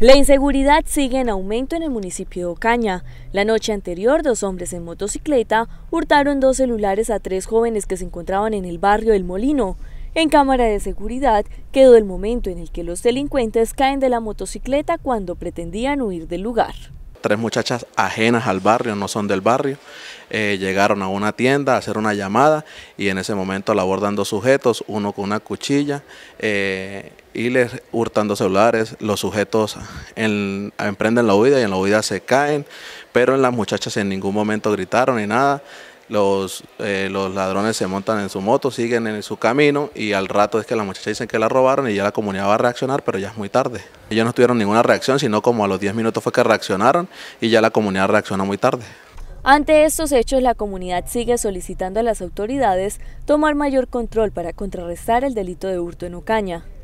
La inseguridad sigue en aumento en el municipio de Ocaña. La noche anterior, dos hombres en motocicleta hurtaron dos celulares a tres jóvenes que se encontraban en el barrio El Molino. En cámara de seguridad quedó el momento en el que los delincuentes caen de la motocicleta cuando pretendían huir del lugar. Tres muchachas ajenas al barrio, no son del barrio, eh, llegaron a una tienda a hacer una llamada y en ese momento la abordan dos sujetos, uno con una cuchilla eh, y les hurtan dos celulares. Los sujetos en, emprenden la huida y en la huida se caen, pero en las muchachas en ningún momento gritaron ni nada. Eh, los, ladrones se montan en su moto, siguen en su camino y al rato es que la muchacha dicen que la robaron y ya la comunidad va a reaccionar, pero ya es muy tarde. Ellos no tuvieron ninguna reacción, sino como a los 10 minutos fue que reaccionaron y ya la comunidad reaccionó muy tarde. Ante estos hechos, la comunidad sigue solicitando a las autoridades tomar mayor control para contrarrestar el delito de hurto en Ucaña.